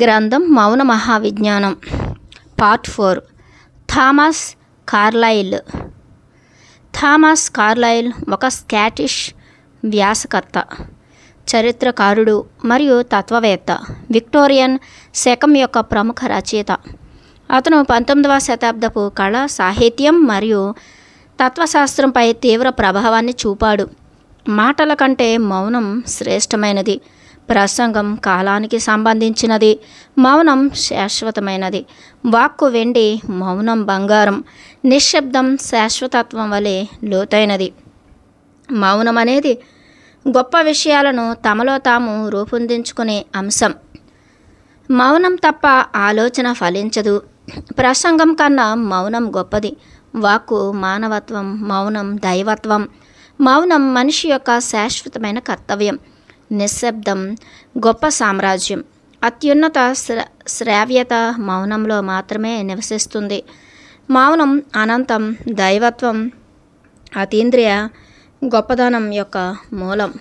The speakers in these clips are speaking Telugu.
గ్రంథం మౌన మహావిజ్ఞానం part four Thomas Carlyle Thomas Carlyle ఒక స్కాటిష్ వ్యాసకర్త చరిత్రకారుడు మరియు తత్వవేత్త విక్టోరియన్ శకం యొక్క ప్రముఖ రచయిత అతను పంతొమ్మిదవ శతాబ్దపు కళ సాహిత్యం మరియు తత్వశాస్త్రంపై తీవ్ర ప్రభావాన్ని చూపాడు మాటల కంటే మౌనం శ్రేష్టమైనది ప్రసంగం కాలానికి సంబంధించినది మౌనం శాశ్వతమైనది వాక్కు వెండి మౌనం బంగారం నిశ్శబ్దం శాశ్వతత్వం వలె లోతైనది మౌనం అనేది గొప్ప విషయాలను తమలో తాము రూపొందించుకునే అంశం మౌనం తప్ప ఆలోచన ఫలించదు ప్రసంగం కన్నా మౌనం గొప్పది వాక్కు మానవత్వం మౌనం దైవత్వం మౌనం మనిషి యొక్క శాశ్వతమైన కర్తవ్యం నిశ్శబ్దం గొప్ప సామ్రాజ్యం అత్యున్నత శ్రావ్యత మౌనంలో మాత్రమే నివసిస్తుంది మౌనం అనంతం దైవత్వం అతీంద్రియ గొప్పదనం యొక్క మూలం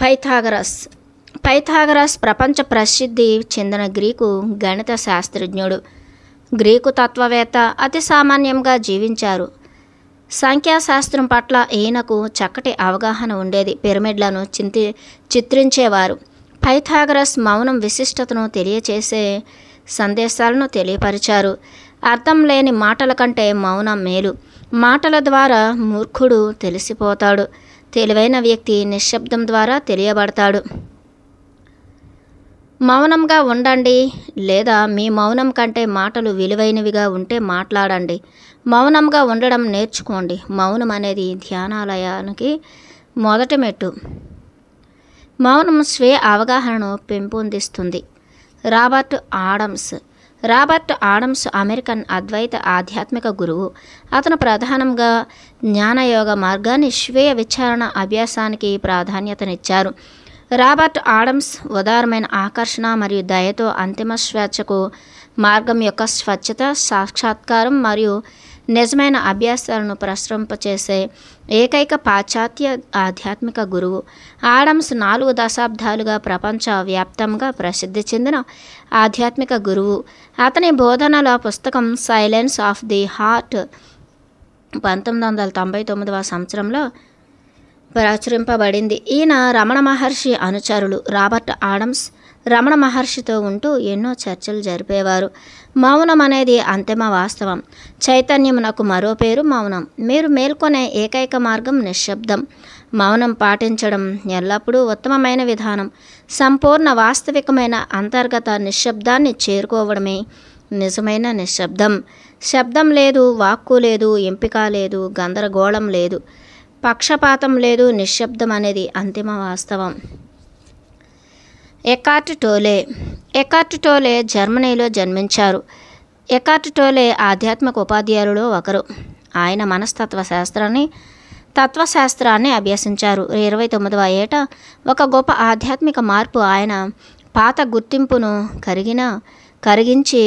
పైథాగరస్ పైథాగరస్ ప్రపంచ ప్రసిద్ధి చెందిన గ్రీకు గణిత శాస్త్రజ్ఞుడు గ్రీకు తత్వవేత్త అతి సామాన్యంగా జీవించారు సంఖ్యాశాస్త్రం పట్ల ఈయనకు చక్కటి అవగాహన ఉండేది పిరమిడ్లను చింతి చిత్రించేవారు పైథాగరస్ మౌనం విశిష్టతను తెలియచేసే సందేశాలను తెలియపరిచారు అర్థం లేని మాటల కంటే మౌనం మేలు మాటల ద్వారా మూర్ఖుడు తెలిసిపోతాడు తెలివైన వ్యక్తి నిశ్శబ్దం ద్వారా తెలియబడతాడు మౌనంగా ఉండండి లేదా మీ మౌనం కంటే మాటలు విలువైనవిగా ఉంటే మాట్లాడండి మౌనంగా ఉండడం నేర్చుకోండి మౌనం అనేది ధ్యానాలయానికి మొదటి మెట్టు మౌనం స్వీయ అవగాహనను పెంపొందిస్తుంది Robert Adams Robert Adams American Advaita ఆధ్యాత్మిక గురువు అతను ప్రధానంగా జ్ఞానయోగ మార్గాన్ని స్వీయ విచారణ అభ్యాసానికి ప్రాధాన్యతనిచ్చారు రాబర్ట్ ఆడమ్స్ ఉదారమైన ఆకర్షణ మరియు దయతో అంతిమ స్వేచ్ఛకు మార్గం యొక్క స్వచ్ఛత సాక్షాత్కారం మరియు నిజమైన అభ్యాసాలను ప్రసరింపచేసే ఏకైక పాశ్చాత్య ఆధ్యాత్మిక గురువు ఆడమ్స్ నాలుగు దశాబ్దాలుగా ప్రపంచవ్యాప్తంగా ప్రసిద్ధి చెందిన ఆధ్యాత్మిక గురువు అతని బోధనల పుస్తకం సైలెన్స్ ఆఫ్ ది హార్ట్ పంతొమ్మిది వందల తొంభై తొమ్మిదవ సంవత్సరంలో ప్రచురింపబడింది ఈయన రమణ మహర్షి అనుచరులు రాబర్ట్ ఆడమ్స్ రమణ మహర్షితో ఉంటూ ఎన్నో చర్చలు జరిపేవారు మౌనం అనేది అంతిమ వాస్తవం చైతన్యమునకు మరో పేరు మౌనం మీరు మేల్కొనే ఏకైక మార్గం నిశ్శబ్దం మౌనం పాటించడం ఎల్లప్పుడూ ఉత్తమమైన విధానం సంపూర్ణ వాస్తవికమైన అంతర్గత నిశ్శబ్దాన్ని చేరుకోవడమే నిజమైన నిశ్శబ్దం శబ్దం లేదు వాక్కు లేదు ఎంపిక లేదు గందరగోళం లేదు పక్షపాతం లేదు నిశ్శబ్దం అనేది అంతిమ వాస్తవం ఎకార్ట్ టోలే ఎకార్ట్ టోలే జర్మనీలో జన్మించారు ఎకార్ట్ టోలే ఆధ్యాత్మిక ఉపాధ్యాయులలో ఒకరు ఆయన మనస్తత్వ శాస్త్రాన్ని తత్వశాస్త్రాన్ని అభ్యసించారు ఇరవై తొమ్మిదవ ఏట ఒక గొప్ప ఆధ్యాత్మిక మార్పు ఆయన పాత గుర్తింపును కరిగిన కరిగించి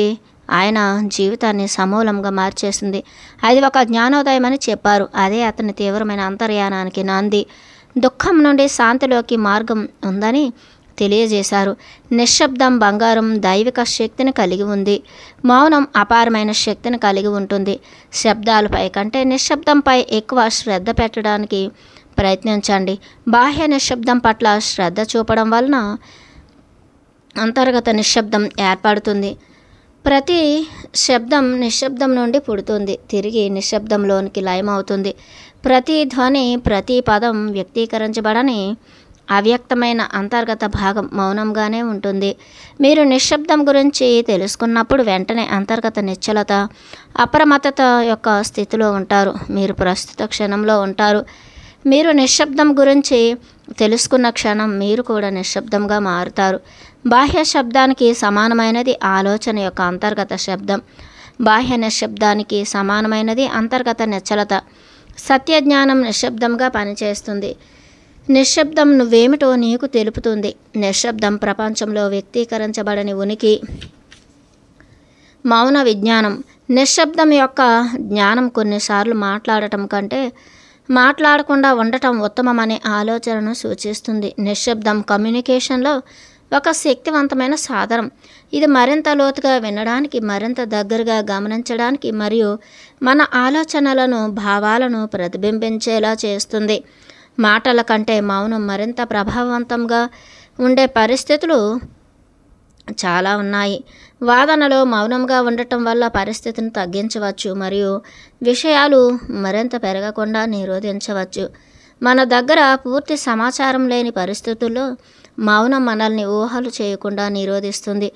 ఆయన జీవితాన్ని సమూలంగా మార్చేసింది అది ఒక జ్ఞానోదయం అని చెప్పారు అదే అతని తీవ్రమైన అంతర్యానానికి నాంది దుఃఖం నుండి శాంతిలోకి మార్గం ఉందని తెలియజేశారు నిశ్శబ్దం బంగారం దైవిక శక్తిని కలిగి ఉంది మౌనం అపారమైన శక్తిని కలిగి ఉంటుంది శబ్దాలపై కంటే నిశ్శబ్దంపై ఎక్కువ శ్రద్ధ పెట్టడానికి ప్రయత్నించండి బాహ్య నిశ్శబ్దం పట్ల శ్రద్ధ చూపడం వలన అంతర్గత నిశ్శబ్దం ఏర్పడుతుంది ప్రతి శబ్దం నిశ్శబ్దం నుండి పుడుతుంది తిరిగి నిశ్శబ్దంలోనికి లయమవుతుంది ప్రతి ధ్వని ప్రతి పదం వ్యక్తీకరించబడని అవ్యక్తమైన అంతర్గత భాగం మౌనంగానే ఉంటుంది మీరు నిశ్శబ్దం గురించి తెలుసుకున్నప్పుడు వెంటనే అంతర్గత నిశ్చలత అప్రమత్తత యొక్క స్థితిలో ఉంటారు మీరు ప్రస్తుత క్షణంలో ఉంటారు మీరు నిశ్శబ్దం గురించి తెలుసుకున్న క్షణం మీరు కూడా నిశ్శబ్దంగా మారుతారు బాహ్య శబ్దానికి సమానమైనది ఆలోచన యొక్క అంతర్గత శబ్దం బాహ్య నిశ్శబ్దానికి సమానమైనది అంతర్గత నిశ్చలత సత్యజ్ఞానం నిశ్శబ్దంగా పనిచేస్తుంది నిశ్శబ్దం నువ్వేమిటో నీకు తెలుపుతుంది నిశ్శబ్దం ప్రపంచంలో వ్యక్తీకరించబడని ఉనికి మౌన విజ్ఞానం నిశ్శబ్దం యొక్క జ్ఞానం కొన్నిసార్లు మాట్లాడటం కంటే మాట్లాడకుండా ఉండటం ఉత్తమమనే ఆలోచనను సూచిస్తుంది నిశ్శబ్దం కమ్యూనికేషన్లో ఒక శక్తివంతమైన సాధనం ఇది మరింత లోతుగా వినడానికి మరింత దగ్గరగా గమనించడానికి మరియు మన ఆలోచనలను భావాలను ప్రతిబింబించేలా చేస్తుంది మాటల కంటే మౌనం మరింత ప్రభావవంతంగా ఉండే పరిస్థితులు చాలా ఉన్నాయి వాదనలో మౌనంగా ఉండటం వల్ల పరిస్థితిని తగ్గించవచ్చు మరియు విషయాలు మరింత పెరగకుండా నిరోధించవచ్చు మన దగ్గర పూర్తి సమాచారం లేని పరిస్థితుల్లో మౌనం మనల్ని ఊహలు చేయకుండా నిరోధిస్తుంది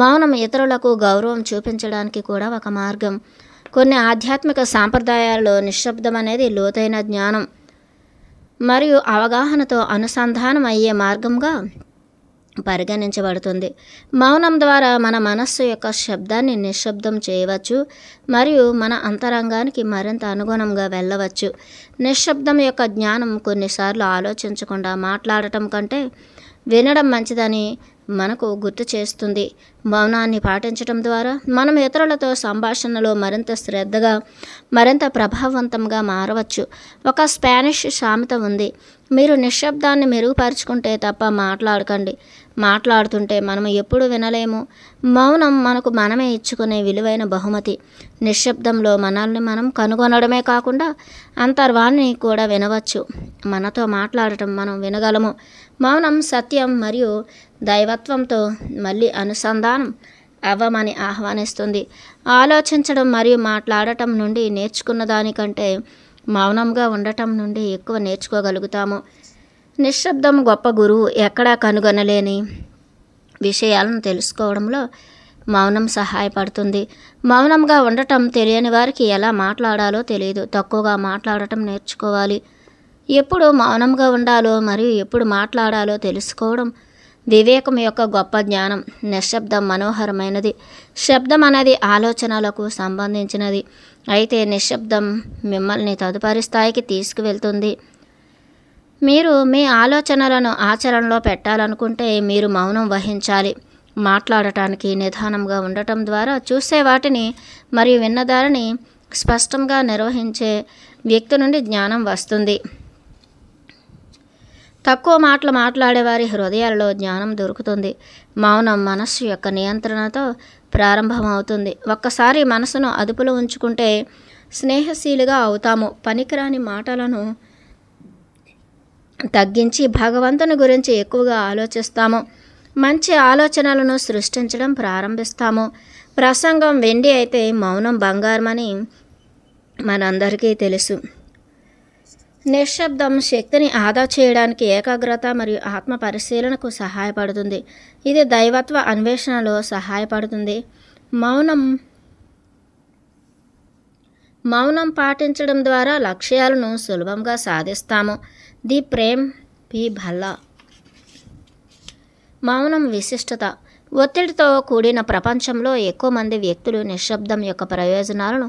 మౌనం ఇతరులకు గౌరవం చూపించడానికి కూడా ఒక మార్గం కొన్ని ఆధ్యాత్మిక సాంప్రదాయాల్లో నిశ్శబ్దం అనేది లోతైన జ్ఞానం మరియు అవగాహనతో అనుసంధానం అయ్యే మార్గంగా పరిగణించబడుతుంది మౌనం ద్వారా మన మనస్సు యొక్క శబ్దాన్ని నిశ్శబ్దం చేయవచ్చు మరియు మన అంతరంగానికి మరింత అనుగుణంగా వెళ్ళవచ్చు నిశ్శబ్దం యొక్క జ్ఞానం కొన్నిసార్లు ఆలోచించకుండా మాట్లాడటం కంటే వినడం మంచిదని మనకు గుర్తు చేస్తుంది మౌనాన్ని పాటించడం ద్వారా మనం ఇతరులతో సంభాషణలో మరింత శ్రద్ధగా మరింత ప్రభావవంతంగా మారవచ్చు ఒక స్పానిష్ సామెత ఉంది మీరు నిశ్శబ్దాన్ని మెరుగుపరుచుకుంటే తప్ప మాట్లాడకండి మాట్లాడుతుంటే మనం ఎప్పుడు వినలేము మౌనం మనకు మనమే ఇచ్చుకునే విలువైన బహుమతి నిశ్శబ్దంలో మనల్ని మనం కనుగొనడమే కాకుండా అంతర్వాన్ని కూడా వినవచ్చు మనతో మాట్లాడటం మనం వినగలము మౌనం సత్యం మరియు దైవత్వంతో మళ్ళీ అనుసంధానం అవ్వమని ఆహ్వానిస్తుంది ఆలోచించడం మరియు మాట్లాడటం నుండి నేర్చుకున్న దానికంటే మౌనంగా ఉండటం నుండి ఎక్కువ నేర్చుకోగలుగుతాము నిశ్శబ్దం గొప్ప గురువు ఎక్కడా కనుగొనలేని విషయాలను తెలుసుకోవడంలో మౌనం సహాయపడుతుంది మౌనంగా ఉండటం తెలియని వారికి ఎలా మాట్లాడాలో తెలియదు తక్కువగా మాట్లాడటం నేర్చుకోవాలి ఎప్పుడు మౌనంగా ఉండాలో మరియు ఎప్పుడు మాట్లాడాలో తెలుసుకోవడం వివేకం యొక్క గొప్ప జ్ఞానం నిశ్శబ్దం మనోహరమైనది శబ్దం అనేది ఆలోచనలకు సంబంధించినది అయితే నిశ్శబ్దం మిమ్మల్ని తదుపరి స్థాయికి తీసుకువెళ్తుంది మీరు మీ ఆలోచనలను ఆచరణలో పెట్టాలనుకుంటే మీరు మౌనం వహించాలి మాట్లాడటానికి నిదానంగా ఉండటం ద్వారా చూసే వాటిని మరియు విన్నదారిని స్పష్టంగా నిర్వహించే వ్యక్తి నుండి జ్ఞానం వస్తుంది తక్కువ మాటలు మాట్లాడేవారి హృదయాలలో జ్ఞానం దొరుకుతుంది మౌనం మనస్సు యొక్క నియంత్రణతో ప్రారంభమవుతుంది ఒక్కసారి మనసును అదుపులో ఉంచుకుంటే స్నేహశీలుగా అవుతాము పనికిరాని మాటలను తగ్గించి భగవంతుని గురించి ఎక్కువగా ఆలోచిస్తాము మంచి ఆలోచనలను సృష్టించడం ప్రారంభిస్తాము ప్రసంగం వెండి అయితే మౌనం బంగారమని మనందరికీ తెలుసు నిశ్శబ్దం శక్తిని ఆదా చేయడానికి ఏకాగ్రత మరియు ఆత్మ పరిశీలనకు సహాయపడుతుంది ఇది దైవత్వ అన్వేషణలో సహాయపడుతుంది మౌనం మౌనం పాటించడం ద్వారా లక్ష్యాలను సులభంగా సాధిస్తాము ది ప్రేమ్ పి భల్లా మౌనం విశిష్టత ఒత్తిడితో కూడిన ప్రపంచంలో ఎక్కువ మంది వ్యక్తులు నిశ్శబ్దం యొక్క ప్రయోజనాలను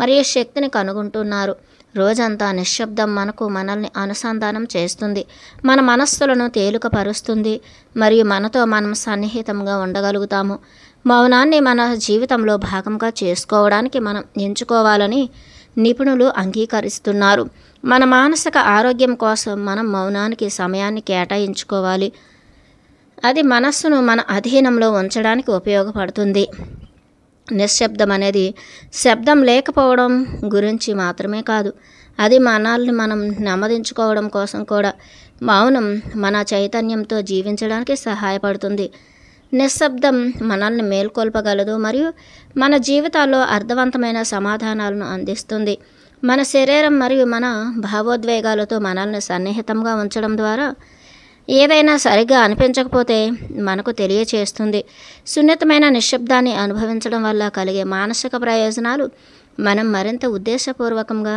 మరియు శక్తిని కనుగొంటున్నారు రోజంతా నిశ్శబ్దం మనకు మనల్ని అనుసంధానం చేస్తుంది మన మనస్సులను తేలికపరుస్తుంది మరియు మనతో మనం సన్నిహితంగా ఉండగలుగుతాము మౌనాన్ని మన జీవితంలో భాగంగా చేసుకోవడానికి మనం ఎంచుకోవాలని నిపుణులు అంగీకరిస్తున్నారు మన మానసిక ఆరోగ్యం కోసం మనం మౌనానికి సమయాన్ని కేటాయించుకోవాలి అది మనస్సును మన అధీనంలో ఉంచడానికి ఉపయోగపడుతుంది నిశ్శబ్దం అనేది శబ్దం లేకపోవడం గురించి మాత్రమే కాదు అది మనల్ని మనం నెమ్మదించుకోవడం కోసం కూడా మౌనం మన చైతన్యంతో జీవించడానికి సహాయపడుతుంది నిశ్శబ్దం మనల్ని మేల్కొల్పగలదు మరియు మన జీవితాల్లో అర్థవంతమైన సమాధానాలను అందిస్తుంది మన శరీరం మరియు మన భావోద్వేగాలతో మనల్ని సన్నిహితంగా ఉంచడం ద్వారా ఏదైనా సరిగ్గా అనిపించకపోతే మనకు తెలియచేస్తుంది సున్నితమైన నిశ్శబ్దాన్ని అనుభవించడం వల్ల కలిగే మానసిక ప్రయోజనాలు మనం మరింత ఉద్దేశపూర్వకంగా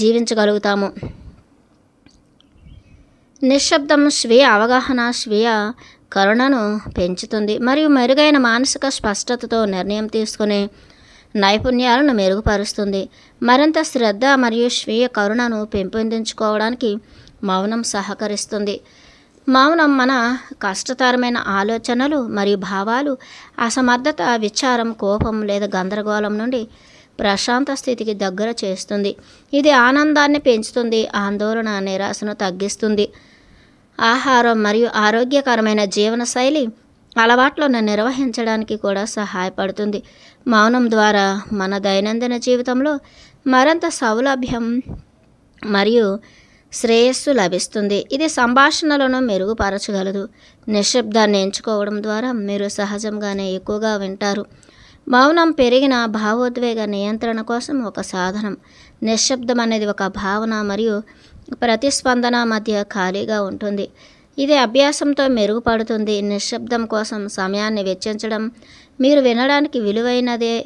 జీవించగలుగుతాము నిశ్శబ్దం స్వీయ అవగాహన స్వీయ కరుణను పెంచుతుంది మరియు మెరుగైన మానసిక స్పష్టతతో నిర్ణయం తీసుకునే నైపుణ్యాలను మెరుగుపరుస్తుంది మరింత శ్రద్ధ మరియు స్వీయ కరుణను పెంపొందించుకోవడానికి మౌనం సహకరిస్తుంది మామూలు మన కష్టతరమైన ఆలోచనలు మరియు భావాలు అసమర్థత విచారం కోపం లేదా గందరగోళం నుండి ప్రశాంత స్థితికి దగ్గర చేస్తుంది ఇది ఆనందాన్ని పెంచుతుంది ఆందోళన నిరాశను తగ్గిస్తుంది ఆహారం మరియు ఆరోగ్యకరమైన జీవనశైలి అలవాట్లను నిర్వహించడానికి కూడా సహాయపడుతుంది మౌనం ద్వారా మన దైనందిన జీవితంలో మరింత సౌలభ్యం మరియు శ్రేయస్సు లభిస్తుంది ఇది సంభాషణలను మెరుగుపరచగలదు నిశ్శబ్దాన్ని ఎంచుకోవడం ద్వారా మీరు సహజంగానే ఎక్కువగా వింటారు మౌనం పెరిగిన భావోద్వేగ నియంత్రణ కోసం ఒక సాధనం నిశ్శబ్దం అనేది ఒక భావన మరియు ప్రతిస్పందన మధ్య ఖాళీగా ఉంటుంది ఇది అభ్యాసంతో మెరుగుపడుతుంది నిశ్శబ్దం కోసం సమయాన్ని వెచ్చించడం మీరు వినడానికి విలువైనదే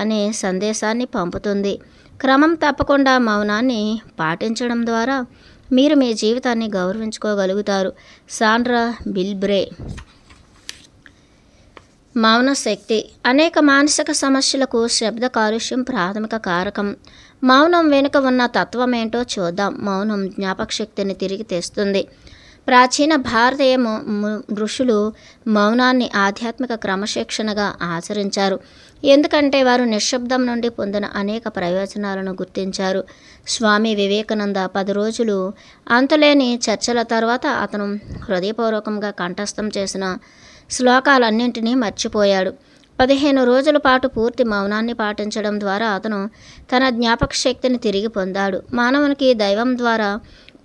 అనే సందేశాన్ని పంపుతుంది క్రమం తప్పకుండా మౌనాన్ని పాటించడం ద్వారా మీరు మీ జీవితాన్ని గౌరవించుకోగలుగుతారు సాండ్రా బిల్బ్రే మౌన శక్తి అనేక మానసిక సమస్యలకు శబ్ద కాలుష్యం ప్రాథమిక కారకం మౌనం వెనుక ఉన్న తత్వం ఏంటో చూద్దాం మౌనం జ్ఞాపకశక్తిని తిరిగి తెస్తుంది ప్రాచీన భారతీయ ఋషులు మౌనాన్ని ఆధ్యాత్మిక క్రమశిక్షణగా ఆచరించారు ఎందుకంటే వారు నిశ్శబ్దం నుండి పొందిన అనేక ప్రయోజనాలను గుర్తించారు స్వామి వివేకానంద పది రోజులు అంతులేని చర్చల తర్వాత అతను హృదయపూర్వకంగా కంఠస్థం చేసిన శ్లోకాలన్నింటినీ మర్చిపోయాడు పదిహేను రోజుల పాటు పూర్తి మౌనాన్ని పాటించడం ద్వారా అతను తన జ్ఞాపక శక్తిని తిరిగి పొందాడు మానవునికి దైవం ద్వారా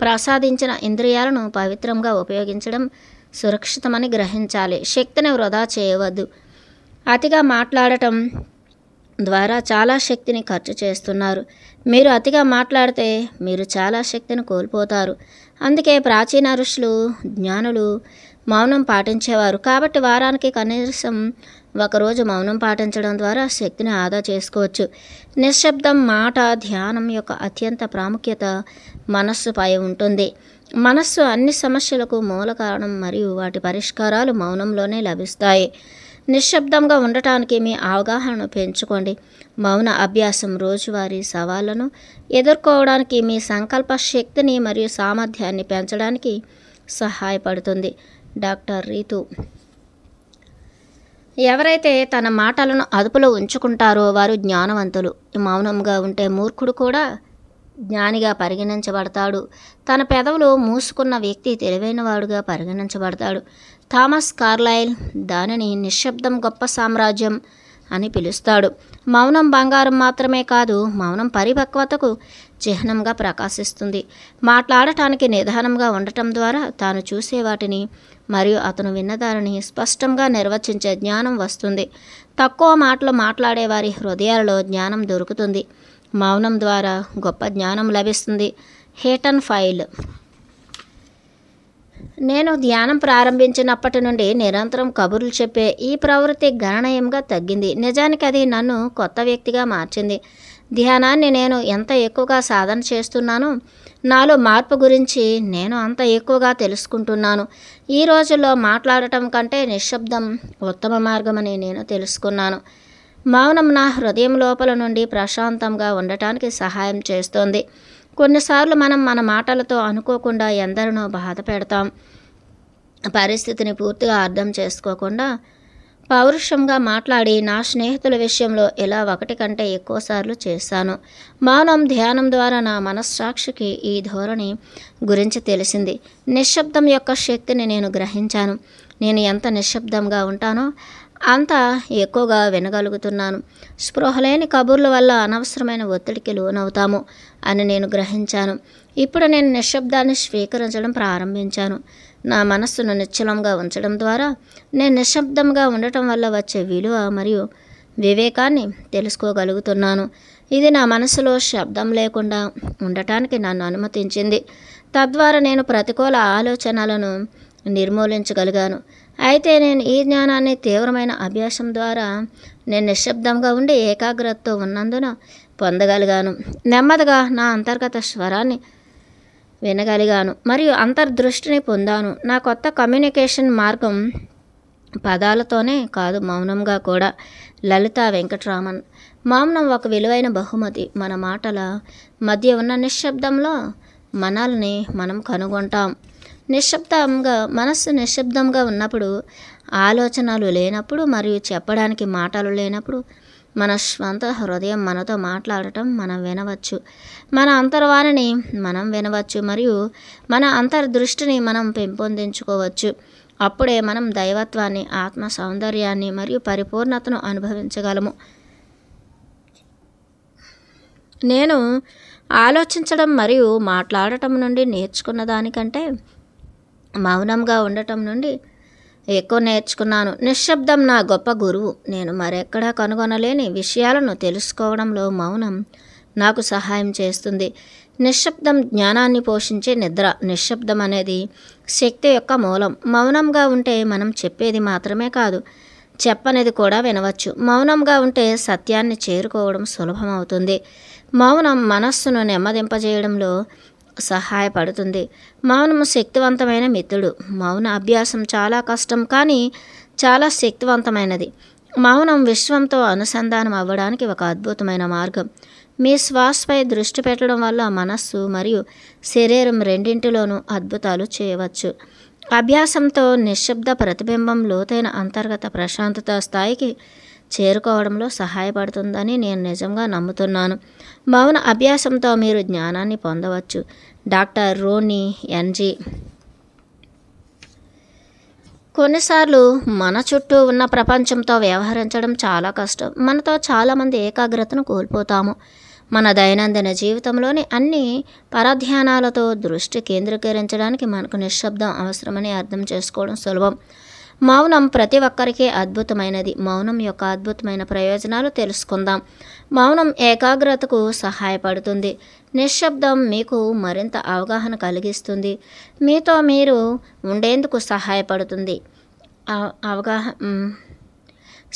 ప్రసాదించిన ఇంద్రియాలను పవిత్రంగా ఉపయోగించడం సురక్షితమని గ్రహించాలి శక్తిని వృధా చేయవద్దు అతిగా మాట్లాడటం ద్వారా చాలా శక్తిని ఖర్చు చేస్తున్నారు మీరు అతిగా మాట్లాడితే మీరు చాలా శక్తిని కోల్పోతారు అందుకే ప్రాచీన ఋషులు జ్ఞానులు మౌనం పాటించేవారు కాబట్టి వారానికి కనీసం ఒకరోజు మౌనం పాటించడం ద్వారా శక్తిని ఆదా చేసుకోవచ్చు నిశ్శబ్దం మాట ధ్యానం యొక్క అత్యంత ప్రాముఖ్యత మనస్సుపై ఉంటుంది మనస్సు అన్ని సమస్యలకు మూల కారణం మరియు వాటి పరిష్కారాలు మౌనంలోనే లభిస్తాయి నిశ్శబ్దంగా ఉండటానికి మీ అవగాహనను పెంచుకోండి మౌన అభ్యాసం రోజువారీ సవాళ్లను ఎదుర్కోవడానికి మీ సంకల్ప శక్తిని మరియు సామర్థ్యాన్ని పెంచడానికి సహాయపడుతుంది డాక్టర్ రీతు ఎవరైతే తన మాటలను అదుపులో ఉంచుకుంటారో వారు జ్ఞానవంతులు మౌనంగా ఉంటే మూర్ఖుడు కూడా జ్ఞానిగా పరిగణించబడతాడు తన పెదవులు మూసుకున్న వ్యక్తి తెలివైనవాడుగా పరిగణించబడతాడు థామస్ కార్లైల్ దానిని నిశ్శబ్దం గొప్ప సామ్రాజ్యం అని పిలుస్తాడు మౌనం బంగారం మాత్రమే కాదు మౌనం పరిపక్వతకు చిహ్నంగా ప్రకాశిస్తుంది మాట్లాడటానికి నిదానంగా ఉండటం ద్వారా తాను చూసే వాటిని మరియు అతను విన్నదానిని స్పష్టంగా నిర్వచించే జ్ఞానం వస్తుంది తక్కువ మాటలు మాట్లాడే వారి హృదయాలలో జ్ఞానం దొరుకుతుంది మౌనం ద్వారా గొప్ప జ్ఞానం లభిస్తుంది హేటన్ ఫైల్ నేను ధ్యానం ప్రారంభించినప్పటి నుండి నిరంతరం కబుర్లు చెప్పే ఈ ప్రవృత్తి గణనీయంగా తగ్గింది నిజానికి అది నన్ను కొత్త వ్యక్తిగా మార్చింది ధ్యానాన్ని నేను ఎంత ఎక్కువగా సాధన చేస్తున్నానో నాలో మార్పు గురించి నేను అంత ఎక్కువగా తెలుసుకుంటున్నాను ఈ రోజుల్లో మాట్లాడటం కంటే నిశ్శబ్దం ఉత్తమ మార్గమని నేను తెలుసుకున్నాను మౌనం నా హృదయం లోపల నుండి ప్రశాంతంగా ఉండటానికి సహాయం చేస్తోంది కొన్నిసార్లు మనం మన మాటలతో అనుకోకుండా ఎందరినో బాధ పెడతాం పరిస్థితిని పూర్తిగా అర్థం చేసుకోకుండా పౌరుషంగా మాట్లాడి నా స్నేహితుల విషయంలో ఇలా ఒకటి కంటే ఎక్కువసార్లు చేశాను మౌనం ధ్యానం ద్వారా నా మనస్సాక్షికి ఈ ధోరణి గురించి తెలిసింది నిశ్శబ్దం యొక్క శక్తిని నేను గ్రహించాను నేను ఎంత నిశ్శబ్దంగా ఉంటానో అంత ఎక్కువగా వినగలుగుతున్నాను స్పృహలేని కబుర్ల వల్ల అనవసరమైన ఒత్తిడికి లోనవుతాము అని నేను గ్రహించాను ఇప్పుడు నేను నిశ్శబ్దాన్ని స్వీకరించడం ప్రారంభించాను నా మనస్సును నిశ్చలంగా ఉంచడం ద్వారా నేను నిశ్శబ్దంగా ఉండటం వల్ల వచ్చే విలువ మరియు వివేకాన్ని తెలుసుకోగలుగుతున్నాను ఇది నా మనసులో శబ్దం లేకుండా ఉండటానికి నన్ను అనుమతించింది తద్వారా నేను ప్రతికూల ఆలోచనలను నిర్మూలించగలిగాను అయితే నేను ఈ జ్ఞానాన్ని తీవ్రమైన అభ్యాసం ద్వారా నేను నిశ్శబ్దంగా ఉండి ఏకాగ్రతతో ఉన్నందున పొందగలిగాను నెమ్మదిగా నా అంతర్గత స్వరాన్ని వినగలిగాను మరియు అంతర్దృష్టిని పొందాను నా కొత్త కమ్యూనికేషన్ మార్గం పదాలతోనే కాదు మౌనంగా కూడా లలిత వెంకటరామన్ మౌనం ఒక విలువైన బహుమతి మన మాటల మధ్య ఉన్న నిశ్శబ్దంలో మనల్ని మనం కనుగొంటాం నిశ్శబ్దంగా మనస్సు నిశ్శబ్దంగా ఉన్నప్పుడు ఆలోచనలు లేనప్పుడు మరియు చెప్పడానికి మాటలు లేనప్పుడు మన స్వంత హృదయం మనతో మాట్లాడటం మనం వినవచ్చు మన అంతర్వాణిని మనం వినవచ్చు మరియు మన అంతర్దృష్టిని మనం పెంపొందించుకోవచ్చు అప్పుడే మనం దైవత్వాన్ని ఆత్మ సౌందర్యాన్ని మరియు పరిపూర్ణతను అనుభవించగలము నేను ఆలోచించడం మరియు మాట్లాడటం నుండి నేర్చుకున్న దానికంటే మౌనంగా ఉండటం నుండి ఎక్కువ నేర్చుకున్నాను నిశ్శబ్దం నా గొప్ప గురువు నేను మరెక్కడా కనుగొనలేని విషయాలను తెలుసుకోవడంలో మౌనం నాకు సహాయం చేస్తుంది నిశ్శబ్దం జ్ఞానాన్ని పోషించే నిద్ర నిశ్శబ్దం అనేది శక్తి యొక్క మూలం మౌనంగా ఉంటే మనం చెప్పేది మాత్రమే కాదు చెప్పనేది కూడా వినవచ్చు మౌనంగా ఉంటే సత్యాన్ని చేరుకోవడం సులభమవుతుంది మౌనం మనస్సును నెమ్మదింపజేయడంలో సహాయపడుతుంది మౌనము శక్తివంతమైన మిత్రుడు మౌన అభ్యాసం చాలా కష్టం కానీ చాలా శక్తివంతమైనది మౌనం విశ్వంతో అనుసంధానం అవ్వడానికి ఒక అద్భుతమైన మార్గం మీ శ్వాసపై దృష్టి పెట్టడం వల్ల మనస్సు మరియు శరీరం రెండింటిలోనూ అద్భుతాలు చేయవచ్చు అభ్యాసంతో నిశ్శబ్ద ప్రతిబింబం లోతైన అంతర్గత ప్రశాంతత స్థాయికి చేరుకోవడంలో సహాయపడుతుందని నేను నిజంగా నమ్ముతున్నాను మౌన అభ్యాసంతో మీరు జ్ఞానాన్ని పొందవచ్చు డాక్టర్ రోని ఎన్జీ కొన్నిసార్లు మన చుట్టూ ఉన్న ప్రపంచంతో వ్యవహరించడం చాలా కష్టం మనతో చాలామంది ఏకాగ్రతను కోల్పోతాము మన దైనందిన జీవితంలోని అన్ని పరధ్యానాలతో దృష్టి కేంద్రీకరించడానికి మనకు నిశ్శబ్దం అవసరమని అర్థం చేసుకోవడం సులభం మౌనం ప్రతి ఒక్కరికి అద్భుతమైనది మౌనం యొక్క అద్భుతమైన ప్రయోజనాలు తెలుసుకుందాం మౌనం ఏకాగ్రతకు సహాయపడుతుంది నిశ్శబ్దం మీకు మరింత అవగాహన కలిగిస్తుంది మీతో మీరు ఉండేందుకు సహాయపడుతుంది అవగాహన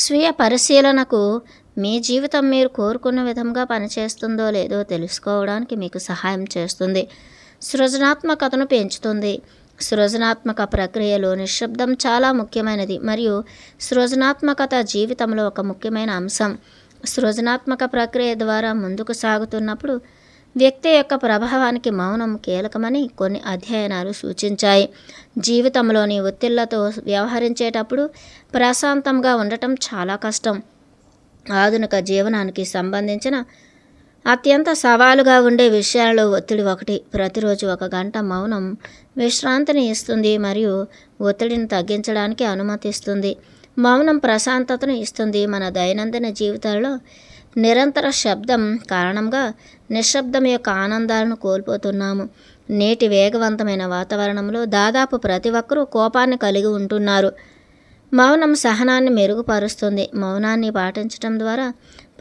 స్వీయ పరిశీలనకు మీ జీవితం మీరు కోరుకున్న విధంగా పనిచేస్తుందో లేదో తెలుసుకోవడానికి మీకు సహాయం చేస్తుంది సృజనాత్మకతను పెంచుతుంది సృజనాత్మక ప్రక్రియలో నిశ్శబ్దం చాలా ముఖ్యమైనది మరియు సృజనాత్మకత జీవితంలో ఒక ముఖ్యమైన అంశం సృజనాత్మక ప్రక్రియ ద్వారా ముందుకు సాగుతున్నప్పుడు వ్యక్తి యొక్క ప్రభావానికి మౌనం కీలకమని కొన్ని అధ్యయనాలు సూచించాయి జీవితంలోని ఒత్తిళ్లతో వ్యవహరించేటప్పుడు ప్రశాంతంగా ఉండటం చాలా కష్టం ఆధునిక జీవనానికి సంబంధించిన అత్యంత సవాలుగా ఉండే విషయాలలో ఒత్తిడి ఒకటి ప్రతిరోజు ఒక గంట మౌనం విశ్రాంతిని ఇస్తుంది మరియు ఒత్తిడిని తగ్గించడానికి అనుమతిస్తుంది మౌనం ప్రశాంతతను ఇస్తుంది మన దైనందిన జీవితాల్లో నిరంతర శబ్దం కారణంగా నిశ్శబ్దం యొక్క ఆనందాలను కోల్పోతున్నాము నేటి వేగవంతమైన వాతావరణంలో దాదాపు ప్రతి ఒక్కరూ కోపాన్ని కలిగి ఉంటున్నారు మౌనం సహనాన్ని మెరుగుపరుస్తుంది మౌనాన్ని పాటించడం ద్వారా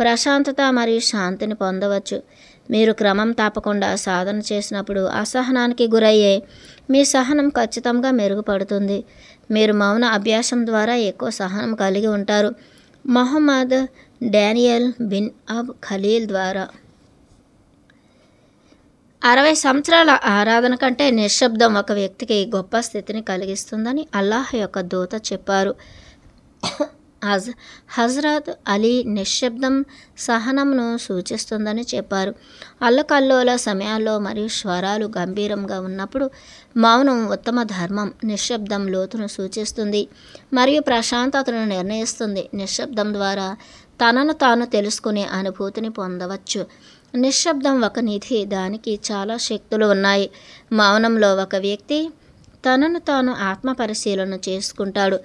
ప్రశాంతత మరియు శాంతిని పొందవచ్చు మీరు క్రమం తప్పకుండా సాధన చేసినప్పుడు అసహనానికి గురయ్యే మీ సహనం ఖచ్చితంగా మెరుగుపడుతుంది మీరు మౌన అభ్యాసం ద్వారా ఎక్కువ సహనం కలిగి ఉంటారు మొహమ్మద్ డానియల్ బిన్ అబ్ ఖలీల్ ద్వారా అరవై సంవత్సరాల ఆరాధన కంటే నిశ్శబ్దం ఒక వ్యక్తికి గొప్ప స్థితిని కలిగిస్తుందని అల్లాహ్ యొక్క దూత చెప్పారు హజ్ హజరత్ అలీ నిశ్శబ్దం సహనంను సూచిస్తుందని చెప్పారు అల్లకల్లోల సమయాల్లో మరియు స్వరాలు గంభీరంగా ఉన్నప్పుడు మౌనం ఉత్తమ ధర్మం నిశ్శబ్దం లోతును సూచిస్తుంది మరియు ప్రశాంతతను నిర్ణయిస్తుంది నిశ్శబ్దం ద్వారా తనను తాను తెలుసుకునే అనుభూతిని పొందవచ్చు నిశ్శబ్దం ఒక నిధి దానికి చాలా శక్తులు ఉన్నాయి మౌనంలో ఒక వ్యక్తి తనను తాను ఆత్మ పరిశీలన చేసుకుంటాడు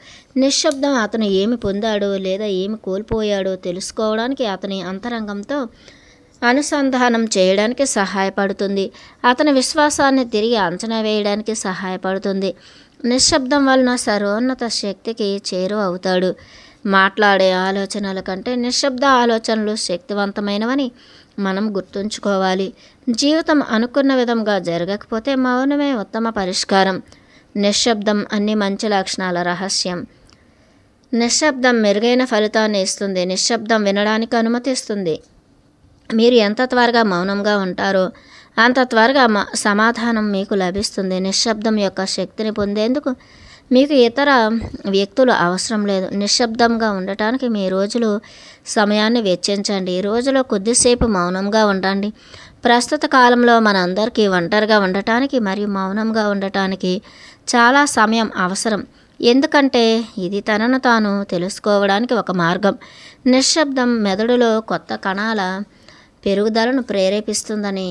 నిశ్శబ్దం అతను ఏమి పొందాడో లేదా ఏమి కోల్పోయాడో తెలుసుకోవడానికి అతని అంతరంగంతో అనుసంధానం చేయడానికి సహాయపడుతుంది అతని విశ్వాసాన్ని తిరిగి అంచనా వేయడానికి సహాయపడుతుంది నిశ్శబ్దం వలన సర్వోన్నత శక్తికి చేరువ అవుతాడు మాట్లాడే ఆలోచనల కంటే నిశ్శబ్ద ఆలోచనలు శక్తివంతమైనవని మనం గుర్తుంచుకోవాలి జీవితం అనుకున్న విధంగా జరగకపోతే మౌనమే ఉత్తమ పరిష్కారం నిశ్శబ్దం అన్ని మంచి లక్షణాల రహస్యం నిశ్శబ్దం మెరుగైన ఫలితాన్ని ఇస్తుంది నిశ్శబ్దం వినడానికి అనుమతిస్తుంది మీరు ఎంత త్వరగా మౌనంగా ఉంటారో అంత త్వరగా సమాధానం మీకు లభిస్తుంది నిశ్శబ్దం యొక్క శక్తిని పొందేందుకు మీకు ఇతర వ్యక్తులు అవసరం లేదు నిశ్శబ్దంగా ఉండటానికి మీ రోజులు సమయాన్ని వెచ్చించండి ఈ రోజులో కొద్దిసేపు మౌనంగా ఉండండి ప్రస్తుత కాలంలో మనందరికీ ఒంటరిగా ఉండటానికి మరియు మౌనంగా ఉండటానికి చాలా సమయం అవసరం ఎందుకంటే ఇది తనను తాను తెలుసుకోవడానికి ఒక మార్గం నిశ్శబ్దం మెదడులో కొత్త కణాల పెరుగుదలను ప్రేరేపిస్తుందని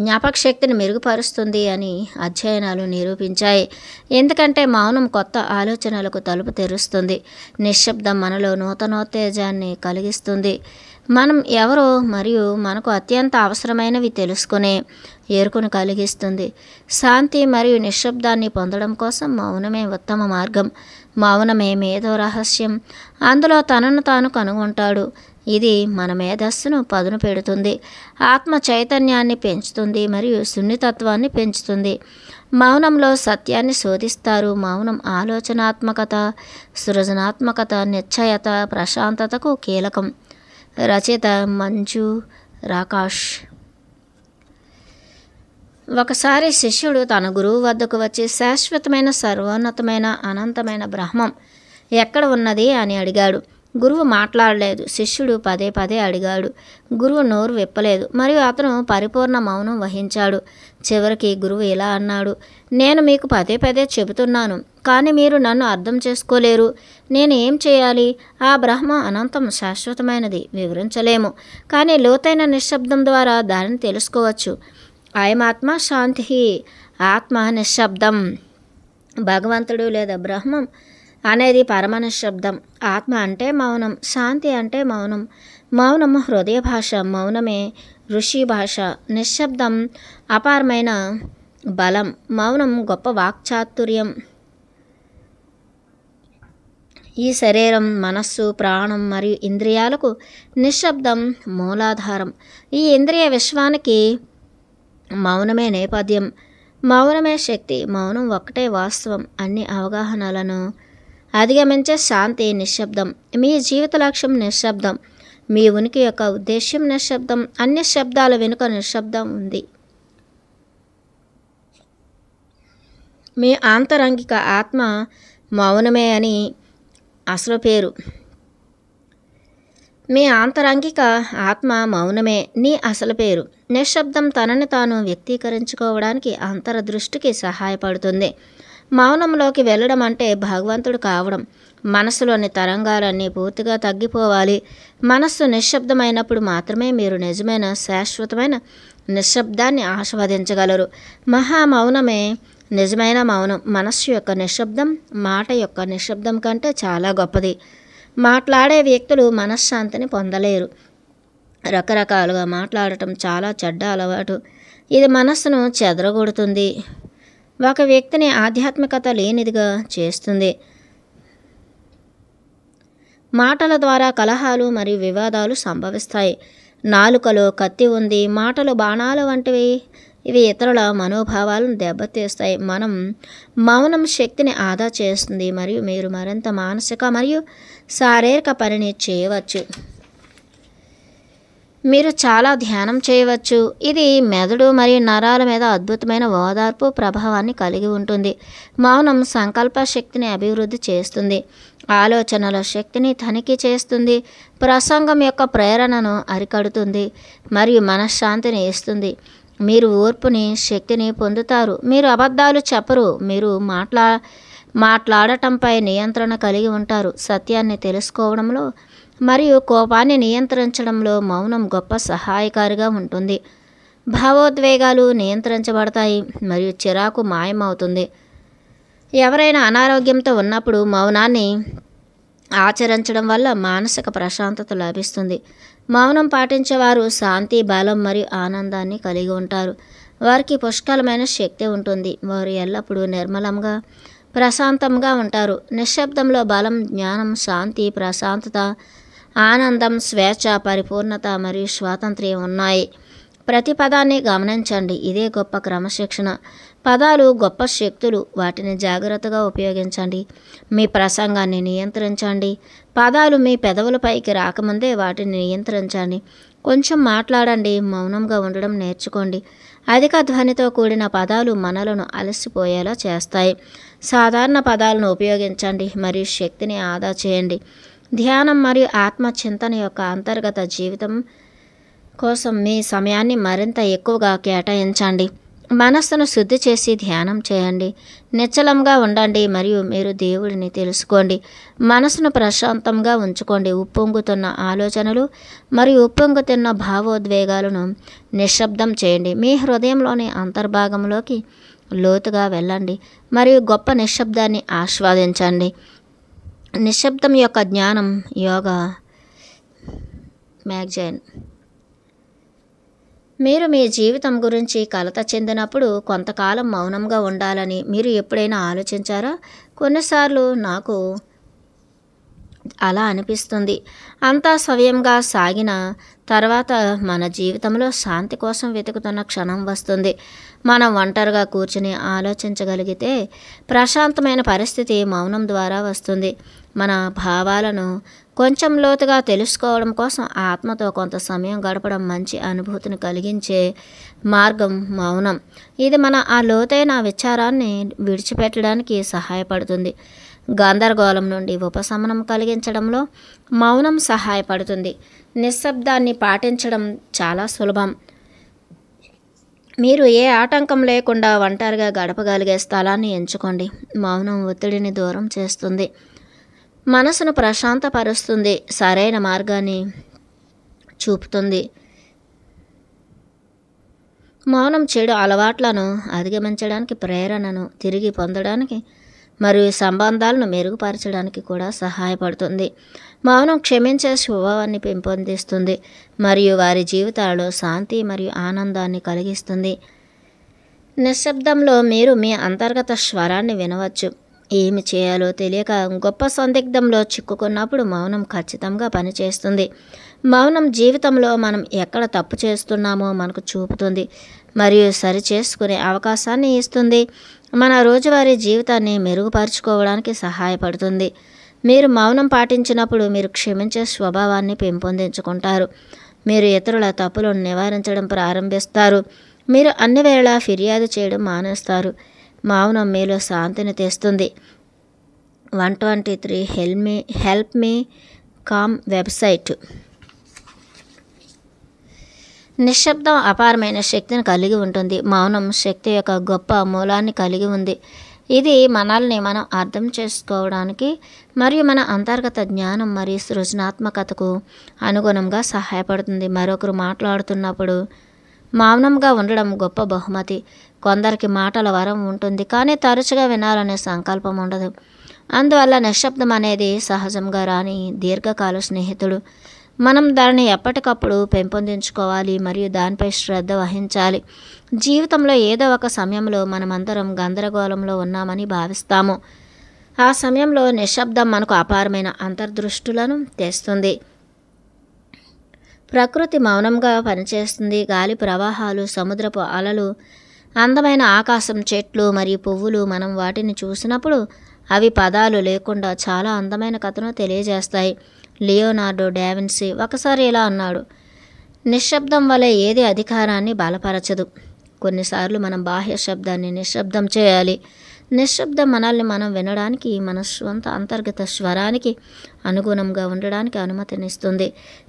జ్ఞాపక శక్తిని మెరుగుపరుస్తుంది అని అధ్యయనాలు నిరూపించాయి ఎందుకంటే మౌనం కొత్త ఆలోచనలకు తలుపు తెరుస్తుంది నిశ్శబ్దం మనలో నూతనోత్తేజాన్ని కలిగిస్తుంది మనం ఎవరో మరియు మనకు అత్యంత అవసరమైనవి తెలుసుకునే ఏర్కును కలిగిస్తుంది శాంతి మరియు నిశ్శబ్దాన్ని పొందడం కోసం మౌనమే ఉత్తమ మార్గం మౌనమే మేధో రహస్యం అందులో తనను తాను కనుగొంటాడు ఇది మన మేధస్సును పదును పెడుతుంది ఆత్మ చైతన్యాన్ని పెంచుతుంది మరియు సున్నితత్వాన్ని పెంచుతుంది మౌనంలో సత్యాన్ని శోధిస్తారు మౌనం ఆలోచనాత్మకత సృజనాత్మకత నిశ్చయత ప్రశాంతతకు కీలకం రచయిత మంజు రాకాష్ ఒకసారి శిష్యుడు తన గురువు వద్దకు వచ్చి శాశ్వతమైన సర్వోన్నతమైన అనంతమైన బ్రహ్మం ఎక్కడ ఉన్నది అని అడిగాడు గురువు మాట్లాడలేదు శిష్యుడు పదే పదే అడిగాడు గురువు నోరు విప్పలేదు మరియు అతను పరిపూర్ణ మౌనం వహించాడు చివరికి గురువు ఇలా అన్నాడు నేను మీకు పదే పదే చెబుతున్నాను కానీ మీరు నన్ను అర్థం చేసుకోలేరు నేను ఏం చేయాలి ఆ బ్రహ్మ అనంతం శాశ్వతమైనది వివరించలేము కానీ లోతైన నిశ్శబ్దం ద్వారా దానిని తెలుసుకోవచ్చు అయమాత్మ శాంతి ఆత్మ నిశ్శబ్దం భగవంతుడు లేదా బ్రహ్మం అనేది పరమనిశ్శబ్దం ఆత్మ అంటే మౌనం శాంతి అంటే మౌనం మౌనం హృదయ భాష మౌనమే ఋషి భాష నిశ్శబ్దం అపారమైన బలం మౌనం గొప్ప వాక్చాతుర్యం ఈ శరీరం మనస్సు ప్రాణం మరియు ఇంద్రియాలకు నిశ్శబ్దం మూలాధారం ఈ ఇంద్రియ విశ్వానికి మౌనమే నేపథ్యం మౌనమే శక్తి మౌనం ఒక్కటే వాస్తవం అన్ని అవగాహనలను అధిగమించే శాంతి నిశ్శబ్దం మీ జీవిత లక్ష్యం నిశ్శబ్దం మీ ఉనికి యొక్క ఉద్దేశ్యం నిశ్శబ్దం అన్ని శబ్దాల వెనుక నిశ్శబ్దం ఉంది మీ ఆంతరంగిక ఆత్మ మౌనమే అని అసలు పేరు మీ ఆంతరంగిక ఆత్మ మౌనమే నీ అసలు పేరు నిశ్శబ్దం తనని తాను వ్యక్తీకరించుకోవడానికి అంతరదృష్టికి సహాయపడుతుంది మౌనంలోకి వెళ్ళడం అంటే భగవంతుడు కావడం మనసులోని తరంగాలన్నీ పూర్తిగా తగ్గిపోవాలి మనస్సు నిశ్శబ్దమైనప్పుడు మాత్రమే మీరు నిజమైన శాశ్వతమైన నిశ్శబ్దాన్ని ఆస్వాదించగలరు మహామౌనమే నిజమైన మౌనం మనస్సు యొక్క నిశ్శబ్దం మాట యొక్క నిశ్శబ్దం కంటే చాలా గొప్పది మాట్లాడే వ్యక్తులు మనశ్శాంతిని పొందలేరు రకరకాలుగా మాట్లాడటం చాలా చెడ్డ అలవాటు ఇది మనస్సును చెదరగొడుతుంది ఒక వ్యక్తిని ఆధ్యాత్మికత లేనిదిగా చేస్తుంది మాటల ద్వారా కలహాలు మరియు వివాదాలు సంభవిస్తాయి నాలుకలో కత్తి ఉంది మాటలు బాణాలు వంటివి ఇవి ఇతరుల మనోభావాలను దెబ్బతీస్తాయి మనం మౌనం శక్తిని ఆదా చేస్తుంది మరియు మీరు మరింత మానసిక మరియు శారీరక పనిని చేయవచ్చు మీరు చాలా ధ్యానం చేయవచ్చు ఇది మెదడు మరియు నరాల మీద అద్భుతమైన ఓదార్పు ప్రభావాన్ని కలిగి ఉంటుంది మౌనం సంకల్ప శక్తిని అభివృద్ధి చేస్తుంది ఆలోచనల శక్తిని తనిఖీ చేస్తుంది ప్రసంగం యొక్క ప్రేరణను అరికడుతుంది మరియు మనశ్శాంతిని ఇస్తుంది మీరు ఓర్పుని శక్తిని పొందుతారు మీరు అబద్ధాలు చెప్పరు మీరు మాట్లా మాట్లాడటంపై నియంత్రణ కలిగి ఉంటారు సత్యాన్ని తెలుసుకోవడంలో మరియు కోపాన్ని నియంత్రించడంలో మౌనం గొప్ప సహాయకారిగా ఉంటుంది భావోద్వేగాలు నియంత్రించబడతాయి మరియు చిరాకు మాయమవుతుంది ఎవరైనా అనారోగ్యంతో ఉన్నప్పుడు మౌనాన్ని ఆచరించడం వల్ల మానసిక ప్రశాంతత లభిస్తుంది మౌనం పాటించేవారు శాంతి బలం మరియు ఆనందాన్ని కలిగి ఉంటారు వారికి పుష్కలమైన శక్తి ఉంటుంది వారు ఎల్లప్పుడూ నిర్మలంగా ప్రశాంతంగా ఉంటారు నిశ్శబ్దంలో బలం జ్ఞానం శాంతి ప్రశాంతత ఆనందం స్వేచ్ఛ పరిపూర్ణత మరియు స్వాతంత్ర్యం ఉన్నాయి ప్రతి పదాన్ని గమనించండి ఇదే గొప్ప క్రమశిక్షణ పదాలు గొప్ప శక్తులు వాటిని జాగ్రత్తగా ఉపయోగించండి మీ ప్రసంగాన్ని నియంత్రించండి పదాలు మీ పెదవులపైకి రాకముందే వాటిని నియంత్రించండి కొంచెం మాట్లాడండి మౌనంగా ఉండడం నేర్చుకోండి అధిక ధ్వనితో కూడిన పదాలు మనలను అలసిపోయేలా చేస్తాయి సాధారణ పదాలను ఉపయోగించండి మరియు శక్తిని ఆదా చేయండి ధ్యానం మరియు ఆత్మచింతన యొక్క అంతర్గత జీవితం కోసం మీ సమయాన్ని మరింత ఎక్కువగా కేటాయించండి మనస్సును శుద్ధి చేసి ధ్యానం చేయండి నిశ్చలంగా ఉండండి మరియు మీరు దేవుడిని తెలుసుకోండి మనసును ప్రశాంతంగా ఉంచుకోండి ఉప్పొంగుతున్న ఆలోచనలు మరియు ఉప్పొంగుతున్న భావోద్వేగాలను నిశ్శబ్దం చేయండి మీ హృదయంలోని అంతర్భాగంలోకి లోతుగా వెళ్ళండి మరియు గొప్ప నిశ్శబ్దాన్ని ఆస్వాదించండి నిశ్శబ్దం యొక్క జ్ఞానం యోగా మ్యాగజైన్ మీరు మీ జీవితం గురించి కలత చెందినప్పుడు కొంతకాలం మౌనంగా ఉండాలని మీరు ఎప్పుడైనా ఆలోచించారా కొన్నిసార్లు నాకు అలా అనిపిస్తుంది అంతా స్వయంగా సాగిన తర్వాత మన జీవితంలో శాంతి కోసం వెతుకుతున్న క్షణం వస్తుంది మనం ఒంటరిగా కూర్చుని ఆలోచించగలిగితే ప్రశాంతమైన పరిస్థితి మౌనం ద్వారా వస్తుంది మన భావాలను కొంచెం లోతుగా తెలుసుకోవడం కోసం ఆత్మతో కొంత సమయం గడపడం మంచి అనుభూతిని కలిగించే మార్గం మౌనం ఇది మన ఆ లోతైన విచారాన్ని విడిచిపెట్టడానికి సహాయపడుతుంది గందరగోళం నుండి ఉపశమనం కలిగించడంలో మౌనం సహాయపడుతుంది నిశ్శబ్దాన్ని పాటించడం చాలా సులభం మీరు ఏ ఆటంకం లేకుండా ఒంటరిగా గడపగలిగే స్థలాన్ని ఎంచుకోండి మౌనం ఒత్తిడిని దూరం చేస్తుంది మనసును ప్రశాంతపరుస్తుంది సరైన మార్గాన్ని చూపుతుంది మౌనం చెడు అలవాట్లను అధిగమించడానికి ప్రేరణను తిరిగి పొందడానికి మరియు సంబంధాలను మెరుగుపరచడానికి కూడా సహాయపడుతుంది మౌనం క్షమించే స్వభావాన్ని పెంపొందిస్తుంది మరియు వారి జీవితాల్లో శాంతి మరియు ఆనందాన్ని కలిగిస్తుంది నిశ్శబ్దంలో మీరు మీ అంతర్గత స్వరాన్ని వినవచ్చు ఏమి చేయాలో తెలియక గొప్ప సందిగ్ధంలో చిక్కుకున్నప్పుడు మౌనం ఖచ్చితంగా పనిచేస్తుంది మౌనం జీవితంలో మనం ఎక్కడ తప్పు చేస్తున్నామో మనకు చూపుతుంది మరియు సరి చేసుకునే అవకాశాన్ని ఇస్తుంది మన రోజువారీ జీవితాన్ని మెరుగుపరుచుకోవడానికి సహాయపడుతుంది మీరు మౌనం పాటించినప్పుడు మీరు క్షమించే స్వభావాన్ని పెంపొందించుకుంటారు మీరు ఇతరుల తప్పులను నివారించడం ప్రారంభిస్తారు మీరు అన్ని వేళ ఫిర్యాదు చేయడం మానేస్తారు మౌనం మీలో శాంతిని తెస్తుంది one twenty three help me help me com website నిశ్శబ్దం అపారమైన శక్తిని కలిగి ఉంటుంది మౌనం శక్తి యొక్క గొప్ప మూలాన్ని కలిగి ఉంది ఇది మనల్ని మనం అర్థం చేసుకోవడానికి మరియు మన అంతర్గత జ్ఞానం మరియు సృజనాత్మకతకు అనుగుణంగా సహాయపడుతుంది మరొకరు మాట్లాడుతున్నప్పుడు మౌనంగా ఉండడం గొప్ప బహుమతి కొందరికి మాటల వరం ఉంటుంది కానీ తరచుగా వినాలనే సంకల్పం ఉండదు అందువల్ల నిశ్శబ్దం అనేది సహజంగా రాని దీర్ఘకాల స్నేహితుడు మనం దానిని ఎప్పటికప్పుడు పెంపొందించుకోవాలి మరియు దానిపై శ్రద్ధ వహించాలి జీవితంలో ఏదో ఒక సమయంలో మనమందరం గందరగోళంలో ఉన్నామని భావిస్తాము ఆ సమయంలో నిశ్శబ్దం మనకు అపారమైన అంతర్దృష్టులను తెస్తుంది ప్రకృతి మౌనంగా పనిచేస్తుంది గాలి ప్రవాహాలు సముద్రపు అలలు అందమైన ఆకాశం చెట్లు మరియు పువ్వులు మనం వాటిని చూసినప్పుడు అవి పదాలు లేకుండా చాలా అందమైన కథను తెలియజేస్తాయి లియోనార్డో డావిన్సీ ఒకసారి ఇలా అన్నాడు నిశ్శబ్దం వలె ఏది అధికారాన్ని బలపరచదు కొన్నిసార్లు మనం బాహ్య శబ్దాన్ని నిశ్శబ్దం చేయాలి నిశ్శబ్ద మనల్ని మనం వినడానికి మన స్వంత అంతర్గత స్వరానికి అనుగుణంగా ఉండడానికి అనుమతినిస్తుంది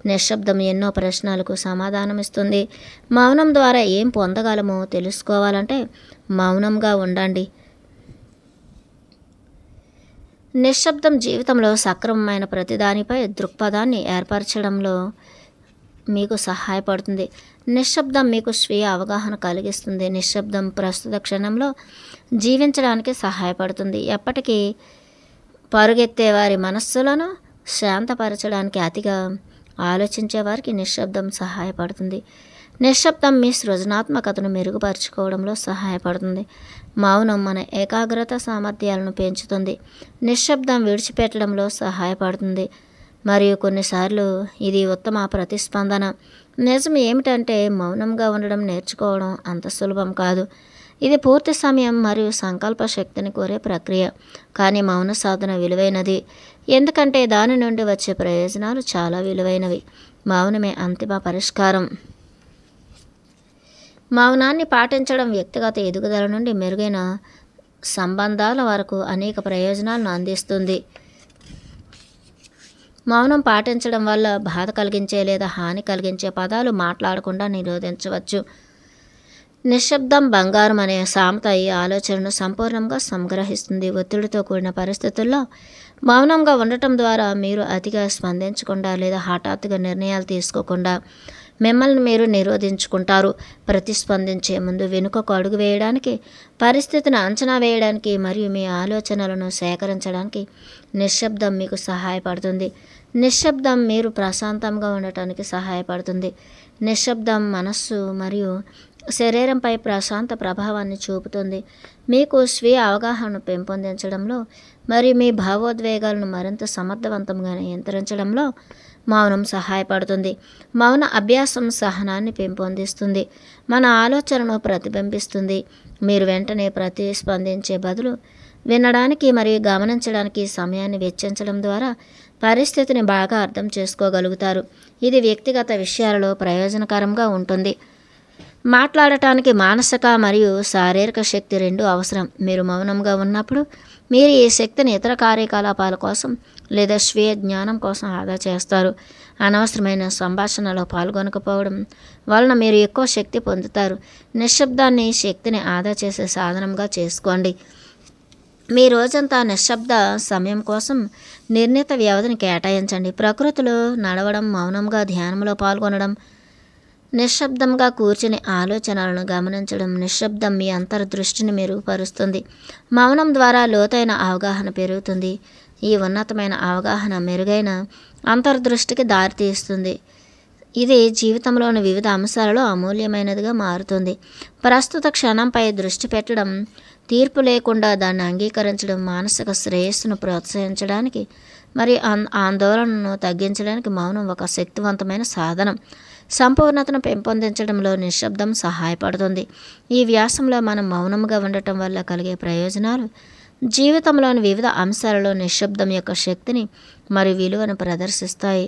నిశ్శబ్దం ఎన్నో ప్రశ్నలకు సమాధానమిస్తుంది మౌనం ద్వారా ఏం పొందగలమో తెలుసుకోవాలంటే మౌనంగా ఉండండి నిశ్శబ్దం జీవితంలో సక్రమమైన ప్రతిదానిపై దృక్పథాన్ని ఏర్పరచడంలో మీకు సహాయపడుతుంది నిశ్శబ్దం మీకు స్వీయ అవగాహన కలిగిస్తుంది నిశ్శబ్దం ప్రస్తుత క్షణంలో జీవించడానికి సహాయపడుతుంది ఎప్పటికీ పరుగెత్తే వారి మనస్సులను శాంతపరచడానికి అతిగా ఆలోచించే వారికి నిశ్శబ్దం సహాయపడుతుంది నిశ్శబ్దం మీ సృజనాత్మకతను మెరుగుపరుచుకోవడంలో సహాయపడుతుంది మౌనం మన ఏకాగ్రత సామర్థ్యాలను పెంచుతుంది నిశ్శబ్దం విడిచిపెట్టడంలో సహాయపడుతుంది మరియు కొన్నిసార్లు ఇది ఉత్తమ ప్రతిస్పందన నిజం ఏమిటంటే మౌనంగా ఉండడం నేర్చుకోవడం అంత సులభం కాదు ఇది పూర్తి సమయం మరియు సంకల్ప శక్తిని కోరే ప్రక్రియ కానీ మౌన సాధన విలువైనది ఎందుకంటే దాని నుండి వచ్చే ప్రయోజనాలు చాలా విలువైనవి మౌనమే అంతిమ పరిష్కారం మౌనాన్ని పాటించడం వ్యక్తిగత ఎదుగుదల నుండి మెరుగైన సంబంధాల వరకు అనేక ప్రయోజనాలను అందిస్తుంది మౌనం పాటించడం వల్ల బాధ కలిగించే లేదా హాని కలిగించే పదాలు మాట్లాడకుండా నిరోధించవచ్చు నిశ్శబ్దం బంగారం అనే సామెత ఈ ఆలోచనను సంపూర్ణంగా సంగ్రహిస్తుంది ఒత్తిడితో కూడిన పరిస్థితుల్లో మౌనంగా ఉండటం ద్వారా మీరు అతిగా స్పందించకుండా లేదా హఠాత్తుగా నిర్ణయాలు తీసుకోకుండా మిమ్మల్ని మీరు నిరోధించుకుంటారు ప్రతిస్పందించే ముందు వెనుకకు అడుగు వేయడానికి పరిస్థితిని అంచనా వేయడానికి మరియు మీ ఆలోచనలను సేకరించడానికి నిశ్శబ్దం మీకు సహాయపడుతుంది నిశ్శబ్దం మీరు ప్రశాంతంగా ఉండటానికి సహాయపడుతుంది నిశ్శబ్దం మనస్సు మరియు శరీరంపై ప్రశాంత ప్రభావాన్ని చూపుతుంది మీకు స్వీయ అవగాహన పెంపొందించడంలో మరియు మీ భావోద్వేగాలను మరింత సమర్థవంతంగా నియంత్రించడంలో మౌనం సహాయపడుతుంది మౌన అభ్యాసం సహనాన్ని పెంపొందిస్తుంది మన ఆలోచనను ప్రతిబింబిస్తుంది మీరు వెంటనే ప్రతిస్పందించే బదులు వినడానికి మరియు గమనించడానికి సమయాన్ని వెచ్చించడం ద్వారా పరిస్థితిని బాగా అర్థం చేసుకోగలుగుతారు ఇది వ్యక్తిగత విషయాలలో ప్రయోజనకరంగా ఉంటుంది మాట్లాడటానికి మానసిక మరియు శారీరక శక్తి రెండు అవసరం మీరు మౌనంగా ఉన్నప్పుడు మీరు ఈ శక్తిని ఇతర కార్యకలాపాల కోసం లేదా స్వీయ జ్ఞానం కోసం ఆదా చేస్తారు అనవసరమైన సంభాషణలో పాల్గొనకపోవడం వలన మీరు ఎక్కువ శక్తి పొందుతారు నిశ్శబ్దాన్ని శక్తిని ఆదా చేసే సాధనంగా చేసుకోండి మీ రోజంతా నిశ్శబ్ద సమయం కోసం నిర్ణీత వ్యవధిని కేటాయించండి ప్రకృతిలో నడవడం మౌనంగా ధ్యానంలో పాల్గొనడం నిశ్శబ్దంగా కూర్చుని ఆలోచనలను గమనించడం నిశ్శబ్దం మీ అంతర్దృష్టిని మెరుగుపరుస్తుంది మౌనం ద్వారా లోతైన అవగాహన పెరుగుతుంది ఈ ఉన్నతమైన అవగాహన మెరుగైన అంతర్దృష్టికి దారితీస్తుంది ఇది జీవితంలోని వివిధ అంశాలలో అమూల్యమైనదిగా మారుతుంది ప్రస్తుత క్షణంపై దృష్టి పెట్టడం తీర్పు లేకుండా దాన్ని అంగీకరించడం మానసిక శ్రేయస్సును ప్రోత్సహించడానికి మరియు ఆందోళనను తగ్గించడానికి మౌనం ఒక శక్తివంతమైన సాధనం సంపూర్ణతను పెంపొందించడంలో నిశ్శబ్దం సహాయపడుతుంది ఈ వ్యాసంలో మనం మౌనంగా ఉండటం వల్ల కలిగే ప్రయోజనాలు జీవితంలోని వివిధ అంశాలలో నిశ్శబ్దం యొక్క శక్తిని మరియు విలువను ప్రదర్శిస్తాయి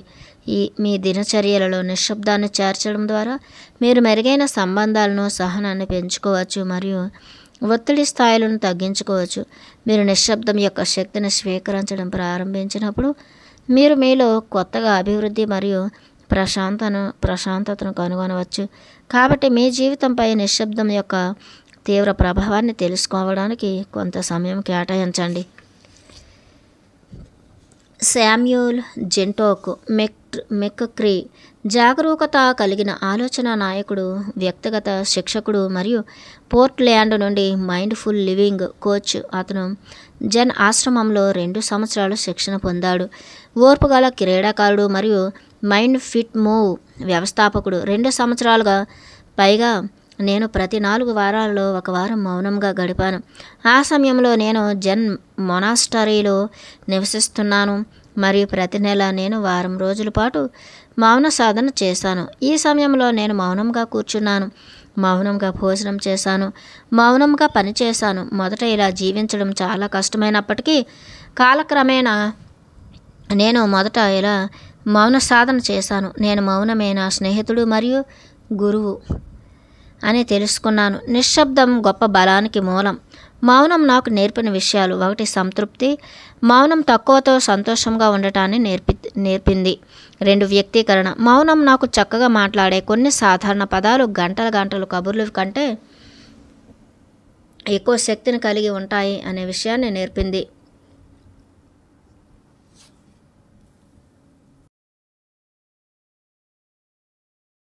ఈ మీ దినచర్యలలో నిశ్శబ్దాన్ని చేర్చడం ద్వారా మీరు మెరుగైన సంబంధాలను సహనాన్ని పెంచుకోవచ్చు మరియు ఒత్తిడి స్థాయిలను తగ్గించుకోవచ్చు మీరు నిశ్శబ్దం యొక్క శక్తిని స్వీకరించడం ప్రారంభించినప్పుడు మీరు మీలో కొత్తగా అభివృద్ధి మరియు ప్రశాంతను ప్రశాంతతను కనుగొనవచ్చు కాబట్టి మీ జీవితంపై నిశ్శబ్దం యొక్క తీవ్ర ప్రభావాన్ని తెలుసుకోవడానికి కొంత సమయం కేటాయించండి శామ్యూల్ జెంటోక్ మెక్ మెక్క్రీ జాగరూకత కలిగిన ఆలోచన నాయకుడు వ్యక్తిగత శిక్షకుడు మరియు ల్యాండ్ నుండి మైండ్ఫుల్ లివింగ్ కోచ్ అతను జన్ ఆశ్రమంలో రెండు సంవత్సరాలు శిక్షణ పొందాడు ఓర్పుగల క్రీడాకారుడు మరియు మైండ్ ఫిట్ మూవ్ వ్యవస్థాపకుడు రెండు సంవత్సరాలుగా పైగా నేను ప్రతి నాలుగు వారాల్లో ఒక వారం మౌనంగా గడిపాను ఆ సమయంలో నేను జెన్ మొనాస్టరీలో నివసిస్తున్నాను మరియు ప్రతి నెల నేను వారం రోజుల పాటు మౌన సాధన చేశాను ఈ సమయంలో నేను మౌనంగా కూర్చున్నాను మౌనంగా భోజనం చేశాను మౌనంగా పనిచేశాను మొదట ఇలా జీవించడం చాలా కష్టమైనప్పటికీ కాలక్రమేణా నేను మొదట ఇలా మౌన సాధన చేశాను నేను మౌనమే నా స్నేహితుడు మరియు గురువు అని తెలుసుకున్నాను నిశ్శబ్దం గొప్ప బలానికి మూలం మౌనం నాకు నేర్పిన విషయాలు ఒకటి సంతృప్తి మౌనం తక్కువతో సంతోషంగా ఉండటాన్ని నేర్పి నేర్పింది రెండు వ్యక్తీకరణ మౌనం నాకు చక్కగా మాట్లాడే కొన్ని సాధారణ పదాలు గంటల గంటలు కబుర్లు కంటే ఎక్కువ శక్తిని కలిగి ఉంటాయి అనే విషయాన్ని నేర్పింది